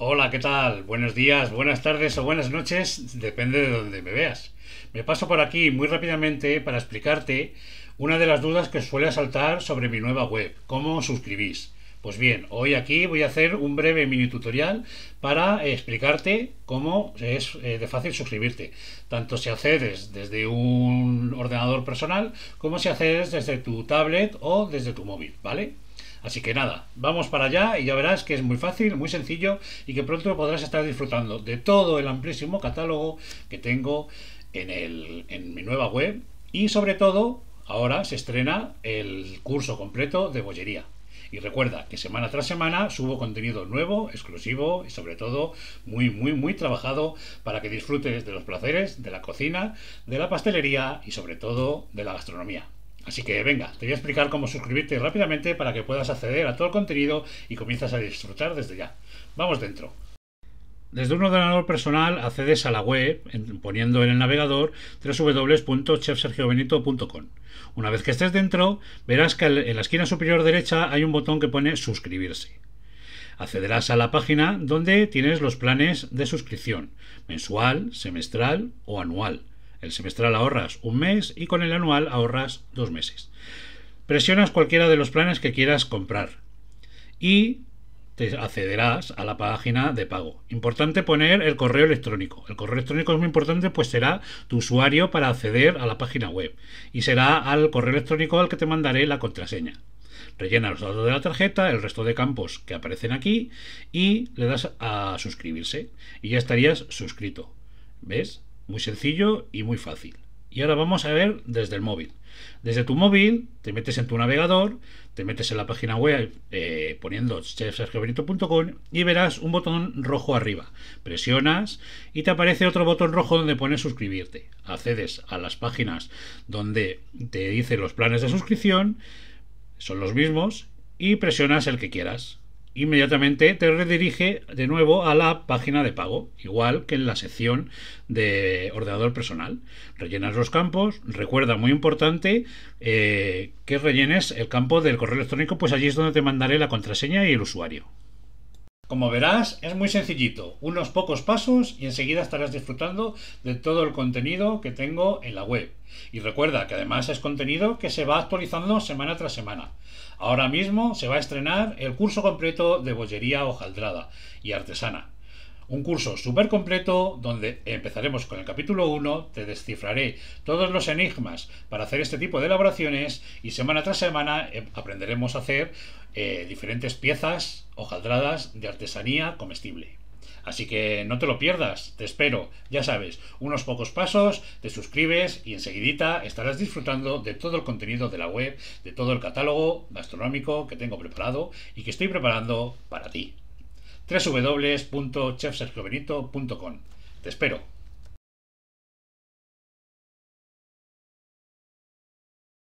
Hola, ¿qué tal? Buenos días, buenas tardes o buenas noches, depende de donde me veas. Me paso por aquí muy rápidamente para explicarte una de las dudas que suele asaltar sobre mi nueva web, cómo suscribís. Pues bien, hoy aquí voy a hacer un breve mini tutorial para explicarte cómo es eh, de fácil suscribirte, tanto si accedes desde un ordenador personal como si accedes desde tu tablet o desde tu móvil, ¿vale? Así que nada, vamos para allá y ya verás que es muy fácil, muy sencillo y que pronto podrás estar disfrutando de todo el amplísimo catálogo que tengo en, mi nueva web y sobre todo ahora se estrena el curso completo de bollería. Y recuerda que semana tras semana subo contenido nuevo, exclusivo y sobre todo muy, muy, muy trabajado para que disfrutes de los placeres de la cocina, de la pastelería y sobre todo de la gastronomía. Así que venga, te voy a explicar cómo suscribirte rápidamente para que puedas acceder a todo el contenido y comienzas a disfrutar desde ya. Vamos dentro. Desde un ordenador personal accedes a la web poniendo en el navegador www.chefsergiobenito.com. Una vez que estés dentro, verás que en la esquina superior derecha hay un botón que pone suscribirse. Accederás a la página donde tienes los planes de suscripción, mensual, semestral o anual el semestral ahorras un mes y con el anual ahorras dos meses. Presionas cualquiera de los planes que quieras comprar y te accederás a la página de pago. Importante poner el correo electrónico. El correo electrónico es muy importante, pues será tu usuario para acceder a la página web y será al correo electrónico al que te mandaré la contraseña. Rellena los datos de la tarjeta, el resto de campos que aparecen aquí y le das a suscribirse y ya estarías suscrito. ¿Ves? Muy sencillo y muy fácil. Y ahora vamos a ver desde el móvil. Desde tu móvil te metes en tu navegador, te metes en la página web eh, poniendo chefsergiobenito.com y verás un botón rojo arriba. Presionas y te aparece otro botón rojo donde pones suscribirte. Accedes a las páginas donde te dice los planes de suscripción, son los mismos, y presionas el que quieras inmediatamente te redirige de nuevo a la página de pago, igual que en la sección de ordenador personal. Rellenas los campos, recuerda, muy importante, eh, que rellenes el campo del correo electrónico, pues allí es donde te mandaré la contraseña y el usuario. Como verás, es muy sencillito, unos pocos pasos y enseguida estarás disfrutando de todo el contenido que tengo en la web. Y recuerda que además es contenido que se va actualizando semana tras semana. Ahora mismo se va a estrenar el curso completo de bollería hojaldrada y artesana. Un curso súper completo donde empezaremos con el capítulo 1, te descifraré todos los enigmas para hacer este tipo de elaboraciones y semana tras semana eh, aprenderemos a hacer eh, diferentes piezas hojaldradas de artesanía comestible. Así que no te lo pierdas, te espero, ya sabes, unos pocos pasos, te suscribes y enseguidita estarás disfrutando de todo el contenido de la web, de todo el catálogo gastronómico que tengo preparado y que estoy preparando para ti www.chefsergiobenito.com. Te espero.